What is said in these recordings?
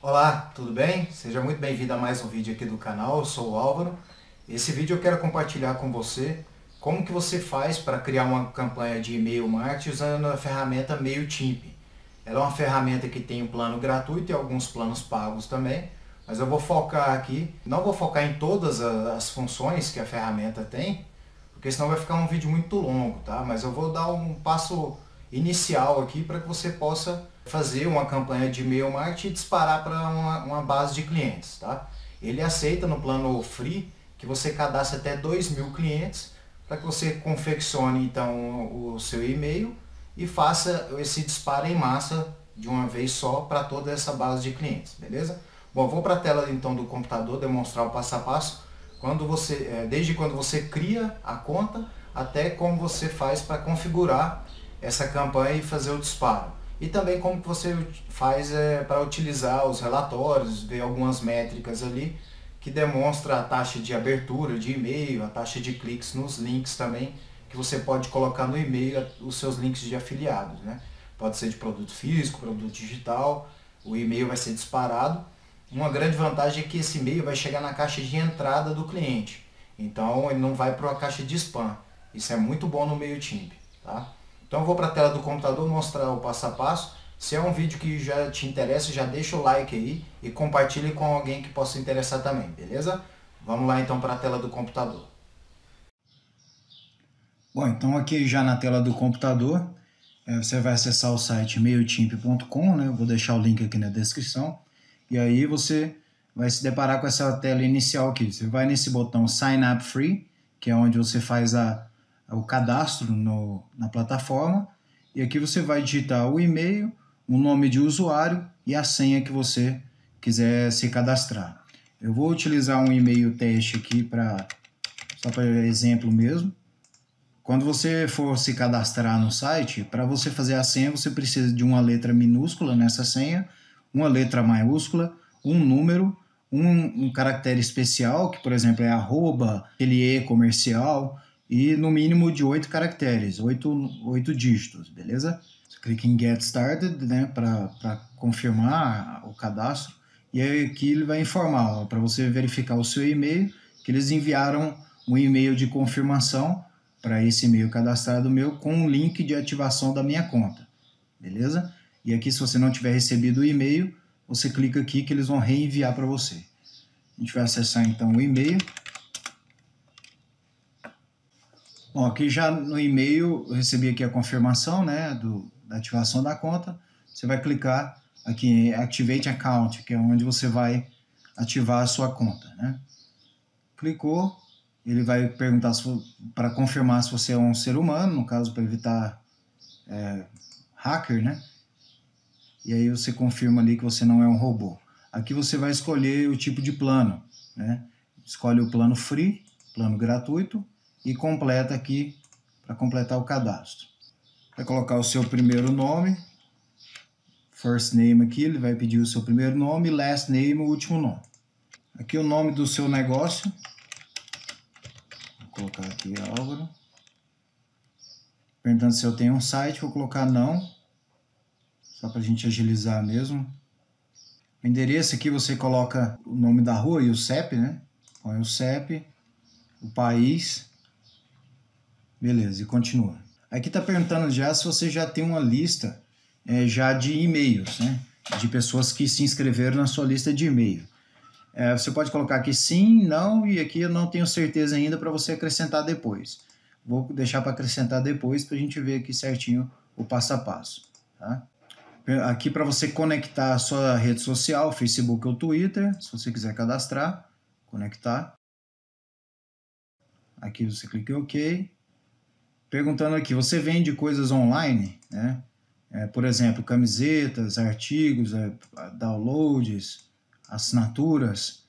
Olá, tudo bem? Seja muito bem-vindo a mais um vídeo aqui do canal, eu sou o Álvaro. Esse vídeo eu quero compartilhar com você como que você faz para criar uma campanha de e-mail marketing usando a ferramenta MailChimp. Ela é uma ferramenta que tem um plano gratuito e alguns planos pagos também, mas eu vou focar aqui, não vou focar em todas as funções que a ferramenta tem, porque senão vai ficar um vídeo muito longo, tá? Mas eu vou dar um passo inicial aqui para que você possa fazer uma campanha de e-mail marketing e disparar para uma, uma, base de clientes. Tá? Ele aceita no plano free que você cadastre até 2 mil clientes para que você confeccione então o seu e-mail e faça esse disparo em massa de uma vez só para toda essa base de clientes, beleza? Bom, vou para a tela então do computador demonstrar o passo a passo, quando você, é, desde quando você cria a conta até como você faz para configurar essa campanha e fazer o disparo e também como que você faz é, para utilizar os relatórios, ver algumas métricas ali que demonstra a taxa de abertura de e-mail, a taxa de cliques nos links também, que você pode colocar no e-mail os seus links de afiliados, né? Pode ser de produto físico, produto digital, o e-mail vai ser disparado. Uma grande vantagem é que esse e-mail vai chegar na caixa de entrada do cliente. Então ele não vai para uma caixa de spam. Isso é muito bom no MailChimp, tá? Então eu vou para a tela do computador mostrar o passo a passo. Se é um vídeo que já te interessa, já deixa o like aí e compartilhe com alguém que possa interessar também, beleza? Vamos lá então para a tela do computador. Bom, então aqui já na tela do computador, eh, você vai acessar o site mailchimp.com, né? Eu vou deixar o link aqui na descrição. E aí você vai se deparar com essa tela inicial aqui. Você vai nesse botão Sign Up Free, que é onde você faz a é o cadastro no, na plataforma e aqui você vai digitar o e-mail, o nome de usuário e a senha que você quiser se cadastrar. Eu vou utilizar um e-mail teste aqui para só para exemplo mesmo. Quando você for se cadastrar no site, para você fazer a senha, você precisa de uma letra minúscula nessa senha, uma letra maiúscula, um número, um, um caractere especial, que por exemplo é arroba, ele e comercial, e no mínimo de oito caracteres, oito, oito dígitos, beleza? Você clica em Get Started né, para confirmar o cadastro e aí aqui ele vai informar para você verificar o seu e-mail que eles enviaram um e-mail de confirmação para esse e-mail cadastrado meu com o um link de ativação da minha conta, beleza? E aqui se você não tiver recebido o e-mail, você clica aqui que eles vão reenviar para você. A gente vai acessar então o e-mail Bom, aqui já no e-mail eu recebi aqui a confirmação né, do, da ativação da conta. Você vai clicar aqui em Activate Account, que é onde você vai ativar a sua conta. Né? Clicou, ele vai perguntar para confirmar se você é um ser humano, no caso para evitar é, hacker, né? E aí você confirma ali que você não é um robô. Aqui você vai escolher o tipo de plano, né? Escolhe o plano free, plano gratuito, e completa aqui para completar o cadastro. Vai colocar o seu primeiro nome, first name aqui, ele vai pedir o seu primeiro nome, last name, o último nome. Aqui o nome do seu negócio, vou colocar aqui Álvaro. Perguntando se eu tenho um site, vou colocar não, só para a gente agilizar mesmo. O endereço aqui você coloca o nome da rua e o CEP, né? Põe o CEP, o país, Beleza, e continua. Aqui está perguntando já se você já tem uma lista é, já de e-mails, né? De pessoas que se inscreveram na sua lista de e-mail. É, você pode colocar aqui sim, não, e aqui eu não tenho certeza ainda para você acrescentar depois. Vou deixar para acrescentar depois para a gente ver aqui certinho o passo a passo. Tá? Aqui para você conectar a sua rede social, Facebook ou Twitter, se você quiser cadastrar, conectar. Aqui você clica em OK perguntando aqui, você vende coisas online, né? É, por exemplo, camisetas, artigos, é, downloads, assinaturas.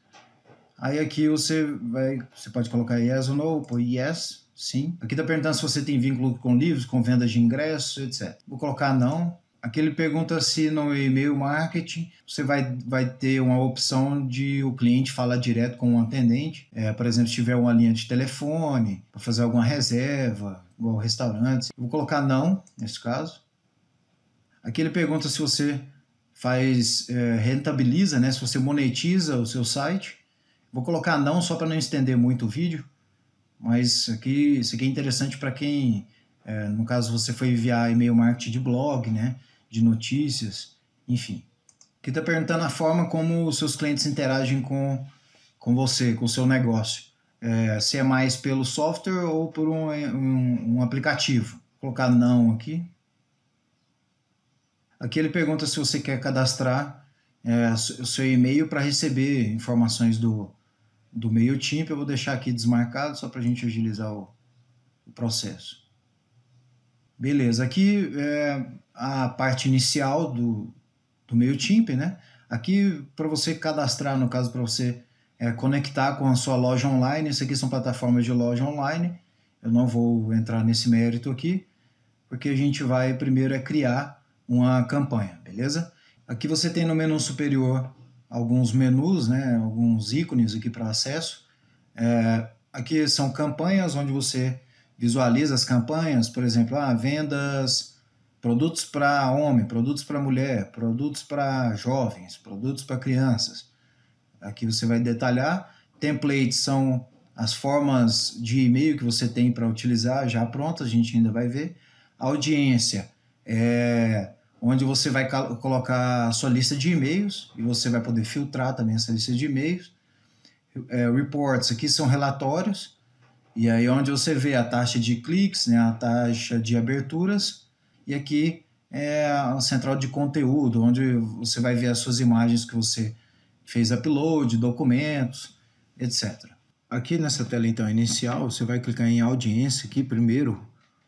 Aí aqui você vai, você pode colocar yes ou no, por yes, sim. Aqui está perguntando se você tem vínculo com livros, com vendas de ingressos, etc. Vou colocar não. Aqui ele pergunta se no e-mail marketing você vai, vai ter uma opção de o cliente falar direto com o atendente. É, por exemplo, se tiver uma linha de telefone, para fazer alguma reserva, igual restaurantes. vou colocar não, nesse caso. Aqui ele pergunta se você faz, é, rentabiliza, né? Se você monetiza o seu site. Vou colocar não só para não estender muito o vídeo, mas aqui, isso aqui é interessante para quem, é, no caso, você foi enviar e-mail marketing de blog, né? De notícias, enfim. Aqui está perguntando a forma como os seus clientes interagem com, com você, com o seu negócio é, se é mais pelo software ou por um, um, um aplicativo. Vou colocar não aqui. Aqui ele pergunta se você quer cadastrar é, o seu e-mail para receber informações do, do MailChimp. Eu vou deixar aqui desmarcado só para a gente agilizar o, o, processo. Beleza, aqui é a parte inicial do, do MailChimp, né? Aqui para você cadastrar, no caso, para você é, conectar com a sua loja online. Isso aqui são plataformas de loja online. Eu não vou entrar nesse mérito aqui, porque a gente vai primeiro é criar uma campanha, beleza? Aqui você tem no menu superior alguns menus, né, alguns ícones aqui para acesso. É, aqui são campanhas onde você visualiza as campanhas, por exemplo, ah, vendas, produtos para homem, produtos para mulher, produtos para jovens, produtos para crianças. Aqui você vai detalhar. Templates são as formas de e-mail que você tem para utilizar já prontas, a gente ainda vai ver. Audiência é onde você vai colocar a sua lista de e-mails e você vai poder filtrar também essa lista de e-mails. É, reports aqui são relatórios e aí onde você vê a taxa de cliques, né, a taxa de aberturas e aqui é a central de conteúdo onde você vai ver as suas imagens que você fez upload, documentos, etc. Aqui nessa tela então inicial, você vai clicar em audiência aqui primeiro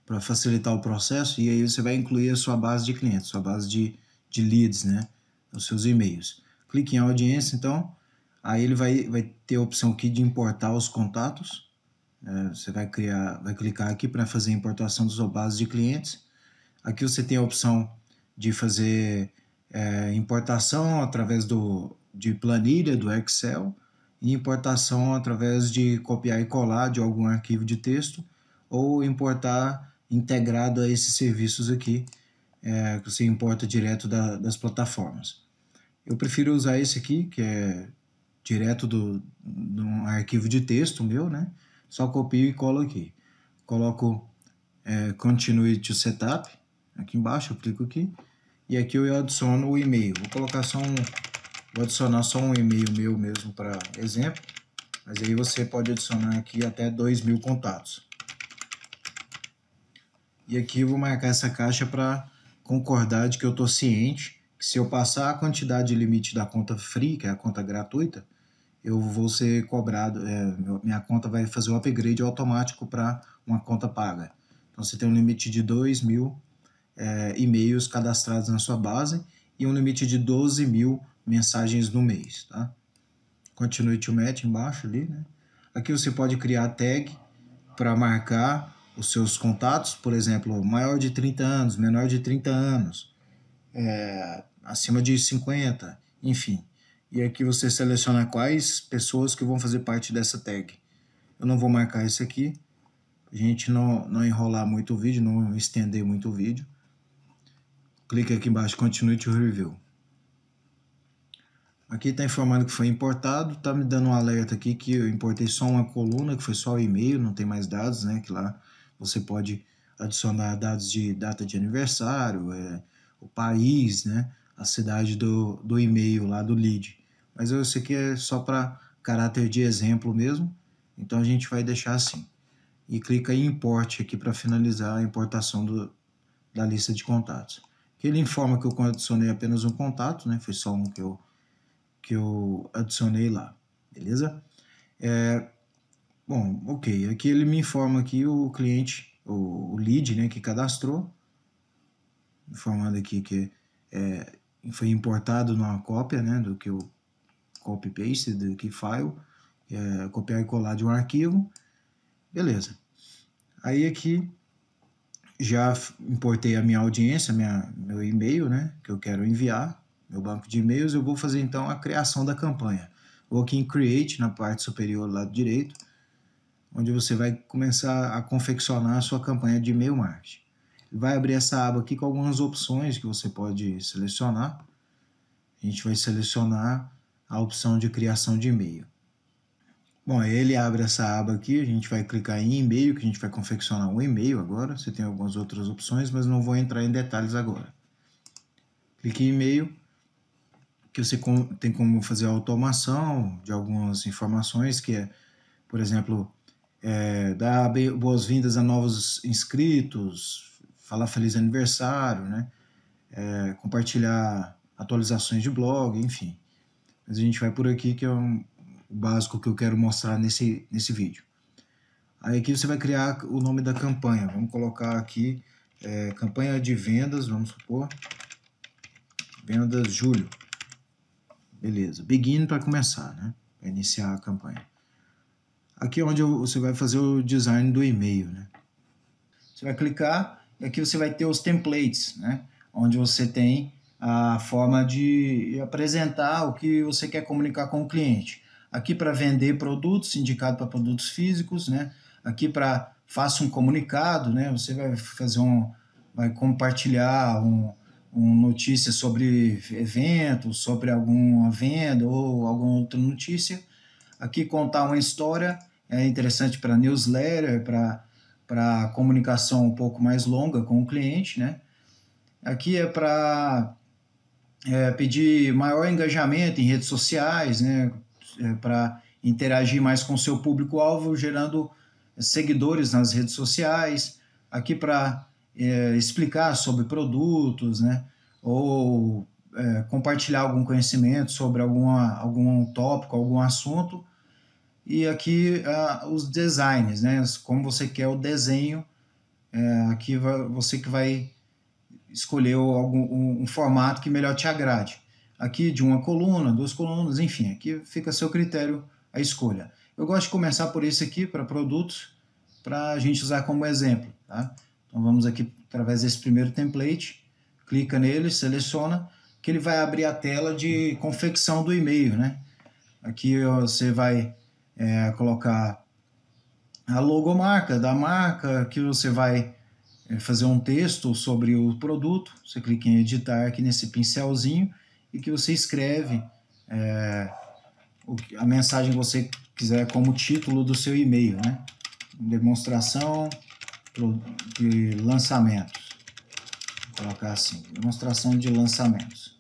para facilitar o processo e aí você vai incluir a sua base de clientes, sua base de, de leads, né? Os seus e-mails. Clique em audiência então, aí ele vai, vai ter a opção aqui de importar os contatos. É, você vai criar, vai clicar aqui para fazer a importação da sua base de clientes. Aqui você tem a opção de fazer é, importação através do de planilha do Excel e importação através de copiar e colar de algum arquivo de texto ou importar integrado a esses serviços aqui é, que você importa direto da, das plataformas. Eu prefiro usar esse aqui, que é direto do, do arquivo de texto meu, né? Só copio e colo aqui. Coloco é, Continue to Setup aqui embaixo, eu clico aqui e aqui eu adiciono o e-mail. Vou colocar só um Vou adicionar só um e-mail meu mesmo para exemplo, mas aí você pode adicionar aqui até 2 mil contatos. E aqui eu vou marcar essa caixa para concordar de que eu estou ciente que se eu passar a quantidade limite da conta free, que é a conta gratuita, eu vou ser cobrado, é, minha conta vai fazer o um upgrade automático para uma conta paga. Então você tem um limite de 2 mil é, e-mails cadastrados na sua base e um limite de 12 mil mensagens no mês, tá? Continue to match embaixo ali, né? Aqui você pode criar tag para marcar os seus contatos, por exemplo, maior de 30 anos, menor de 30 anos, é, acima de 50, enfim. E aqui você seleciona quais pessoas que vão fazer parte dessa tag. Eu não vou marcar isso aqui, a gente não, não enrolar muito o vídeo, não estender muito o vídeo. Clique aqui embaixo, continue to review. Aqui está informando que foi importado, está me dando um alerta aqui que eu importei só uma coluna, que foi só o e-mail, não tem mais dados, né? Que lá você pode adicionar dados de data de aniversário, é, o país, né? A cidade do, do e-mail lá do lead. Mas isso aqui é só para caráter de exemplo mesmo, então a gente vai deixar assim. E clica em import aqui para finalizar a importação do, da lista de contatos. Aqui ele informa que eu adicionei apenas um contato, né? Foi só um que eu que eu adicionei lá, beleza? É, bom, ok, aqui ele me informa aqui o cliente, o, o lead né, que cadastrou, informando aqui que é, foi importado numa cópia né, do que eu copy-paste do que file, é, copiar e colar de um arquivo, beleza. Aí aqui já importei a minha audiência, minha, meu e-mail, né, que eu quero enviar, meu banco de e-mails, eu vou fazer então a criação da campanha. Vou aqui em Create, na parte superior do lado direito, onde você vai começar a confeccionar a sua campanha de e-mail marketing. Vai abrir essa aba aqui com algumas opções que você pode selecionar. A gente vai selecionar a opção de criação de e-mail. Bom, ele abre essa aba aqui, a gente vai clicar em e-mail, que a gente vai confeccionar um e-mail agora. Você tem algumas outras opções, mas não vou entrar em detalhes agora. Clique em e-mail que você tem como fazer automação de algumas informações, que é, por exemplo, é, dar boas-vindas a novos inscritos, falar feliz aniversário, né? É, compartilhar atualizações de blog, enfim. Mas a gente vai por aqui, que é um, o básico que eu quero mostrar nesse, nesse vídeo. Aí aqui você vai criar o nome da campanha. Vamos colocar aqui é, campanha de vendas, vamos supor, vendas julho. Beleza, begin para começar, né? Para iniciar a campanha. Aqui é onde você vai fazer o design do e-mail, né? Você vai clicar e aqui você vai ter os templates, né? Onde você tem a forma de apresentar o que você quer comunicar com o cliente. Aqui para vender produtos, indicado para produtos físicos, né? Aqui para faça um comunicado, né? Você vai fazer um vai compartilhar um, uma notícia sobre evento, sobre alguma venda ou alguma outra notícia. Aqui contar uma história é interessante para newsletter, para comunicação um pouco mais longa com o cliente, né? Aqui é para é, pedir maior engajamento em redes sociais, né? É, para interagir mais com seu público-alvo, gerando seguidores nas redes sociais. Aqui para é, explicar sobre produtos, né? Ou é, compartilhar algum conhecimento sobre alguma, algum tópico, algum assunto. E aqui os designs, né? Como você quer o desenho, é, aqui vai, você que vai escolher algum, um, um formato que melhor te agrade. Aqui de uma coluna, duas colunas, enfim, aqui fica a seu critério a escolha. Eu gosto de começar por isso aqui para produtos, para a gente usar como exemplo. Tá? Então vamos aqui através desse primeiro template, clica nele, seleciona, que ele vai abrir a tela de confecção do e-mail, né? Aqui você vai é, colocar a logomarca da marca, que você vai é, fazer um texto sobre o produto, você clica em editar aqui nesse pincelzinho e que você escreve é, a mensagem que você quiser como título do seu e-mail, né? Demonstração de lançamentos. Vou colocar assim, demonstração de lançamentos.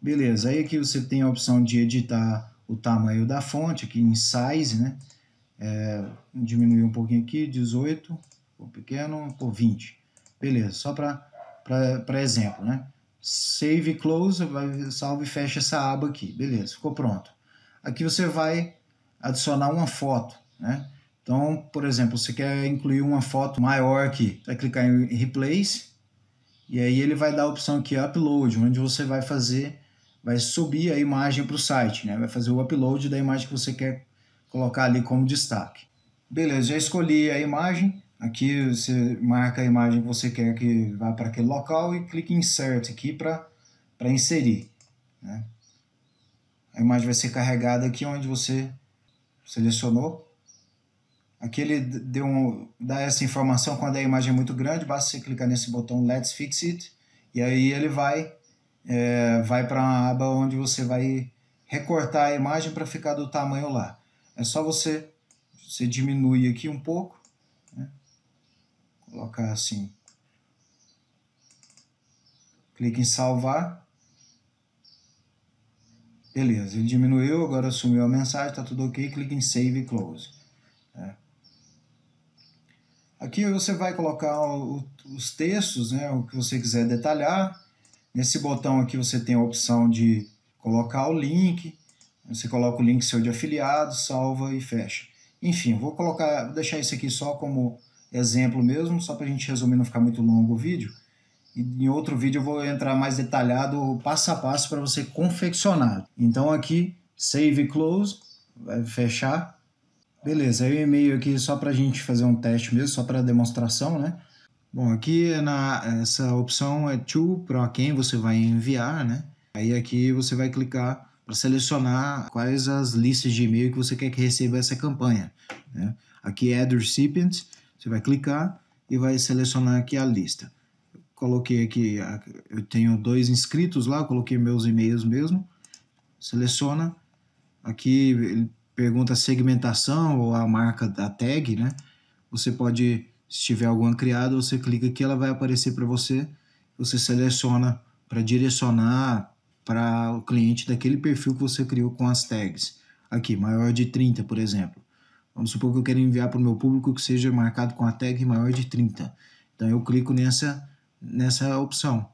Beleza, aí aqui você tem a opção de editar o tamanho da fonte, aqui em size, né? É, diminuir um pouquinho aqui, 18, por pequeno, por 20. Beleza, só para exemplo, né? Save Close, vai, salve e fecha essa aba aqui. Beleza, ficou pronto. Aqui você vai adicionar uma foto, né? Então, por exemplo, você quer incluir uma foto maior aqui, vai clicar em Replace e aí ele vai dar a opção aqui Upload, onde você vai fazer, vai subir a imagem para o site, né? Vai fazer o upload da imagem que você quer colocar ali como destaque. Beleza, já escolhi a imagem. Aqui você marca a imagem que você quer que vá para aquele local e clica em Insert aqui para inserir. Né? A imagem vai ser carregada aqui onde você selecionou Aqui ele deu um, dá essa informação quando a imagem é muito grande, basta você clicar nesse botão Let's Fix It, e aí ele vai, é, vai para a aba onde você vai recortar a imagem para ficar do tamanho lá. É só você, você diminuir aqui um pouco, né? colocar assim, clique em salvar, beleza, ele diminuiu, agora sumiu a mensagem, está tudo ok, clique em save e close. Aqui você vai colocar o, os textos, né, o que você quiser detalhar. Nesse botão aqui você tem a opção de colocar o link, você coloca o link seu de afiliado, salva e fecha. Enfim, vou colocar, vou deixar isso aqui só como exemplo mesmo, só para a gente resumir não ficar muito longo o vídeo. E em outro vídeo eu vou entrar mais detalhado, passo a passo, para você confeccionar. Então aqui, Save e Close, vai fechar, Beleza, aí o e-mail aqui só para a gente fazer um teste mesmo, só para demonstração, né? Bom, aqui na essa opção é to para quem você vai enviar, né? Aí aqui você vai clicar para selecionar quais as listas de e-mail que você quer que receba essa campanha. Né? Aqui é Add Recipients, você vai clicar e vai selecionar aqui a lista. Coloquei aqui, eu tenho dois inscritos lá, coloquei meus e-mails mesmo. Seleciona, aqui pergunta segmentação ou a marca da tag, né? Você pode, se tiver alguma criada, você clica aqui, ela vai aparecer para você. Você seleciona para direcionar para o cliente daquele perfil que você criou com as tags. Aqui, maior de 30, por exemplo. Vamos supor que eu quero enviar para o meu público que seja marcado com a tag maior de 30. Então eu clico nessa, nessa opção,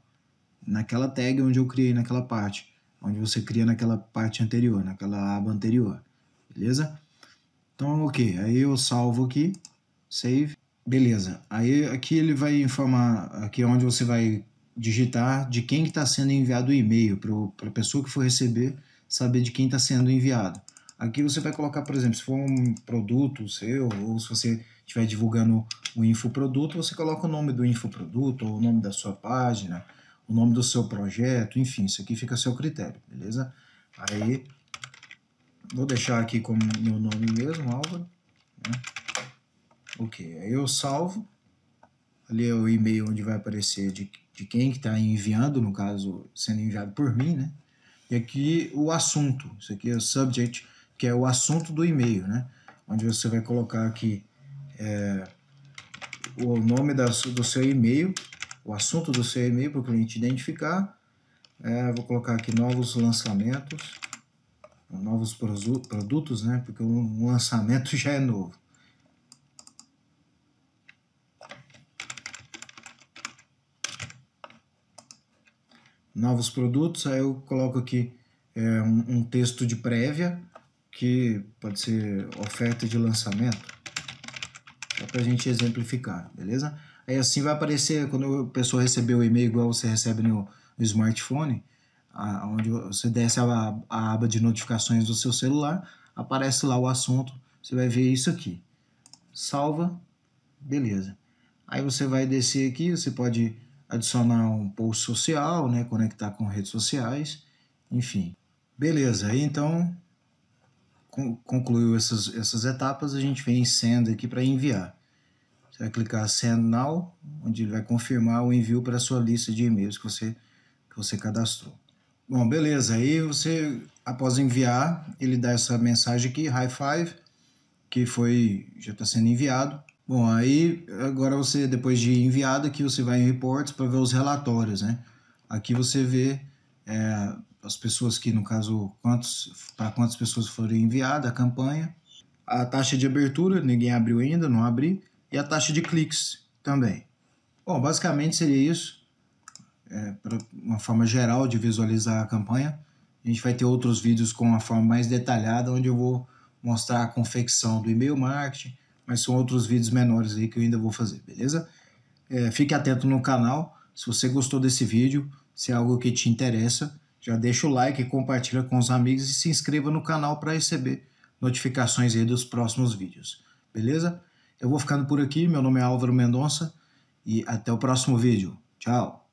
naquela tag onde eu criei naquela parte, onde você cria naquela parte anterior, naquela aba anterior beleza? Então, ok, aí eu salvo aqui, save, beleza. Aí aqui ele vai informar, aqui é onde você vai digitar de quem está que tá sendo enviado o e-mail, para a pessoa que for receber saber de quem está sendo enviado. Aqui você vai colocar, por exemplo, se for um produto seu, ou se você estiver divulgando o infoproduto, você coloca o nome do infoproduto, ou o nome da sua página, o nome do seu projeto, enfim, isso aqui fica a seu critério, beleza? Aí Vou deixar aqui como meu nome mesmo, Álvaro. Né? Ok, aí eu salvo. Ali é o e-mail onde vai aparecer de, de quem que está enviando, no caso, sendo enviado por mim, né? E aqui o assunto, isso aqui é o subject, que é o assunto do e-mail, né? Onde você vai colocar aqui é, o nome da, do seu e-mail, o assunto do seu e-mail para o cliente identificar. É, vou colocar aqui novos lançamentos novos produtos, né? Porque o lançamento já é novo. Novos produtos, aí eu coloco aqui é, um, um texto de prévia, que pode ser oferta de lançamento, só para a gente exemplificar, beleza? Aí assim vai aparecer, quando a pessoa receber o e-mail igual você recebe no, no smartphone, onde você desce a, a aba de notificações do seu celular, aparece lá o assunto, você vai ver isso aqui. Salva, beleza. Aí você vai descer aqui, você pode adicionar um post social, né, conectar com redes sociais, enfim. Beleza, então concluiu essas, essas etapas, a gente vem em Send aqui para enviar. Você vai clicar Send Now, onde ele vai confirmar o envio para a sua lista de e-mails que você, que você cadastrou. Bom, beleza. Aí você, após enviar, ele dá essa mensagem aqui, high five, que foi já está sendo enviado. Bom, aí agora você, depois de enviado, aqui você vai em reports para ver os relatórios, né? Aqui você vê é, as pessoas que, no caso, quantos, para quantas pessoas foram enviadas a campanha, a taxa de abertura, ninguém abriu ainda, não abri, e a taxa de cliques também. Bom, basicamente seria isso é, uma forma geral de visualizar a campanha. A gente vai ter outros vídeos com uma forma mais detalhada, onde eu vou mostrar a confecção do e-mail marketing, mas são outros vídeos menores aí que eu ainda vou fazer, beleza? É, fique atento no canal, se você gostou desse vídeo, se é algo que te interessa, já deixa o like, compartilha com os amigos e se inscreva no canal para receber notificações aí dos próximos vídeos, beleza? Eu vou ficando por aqui, meu nome é Álvaro Mendonça e até o próximo vídeo. Tchau!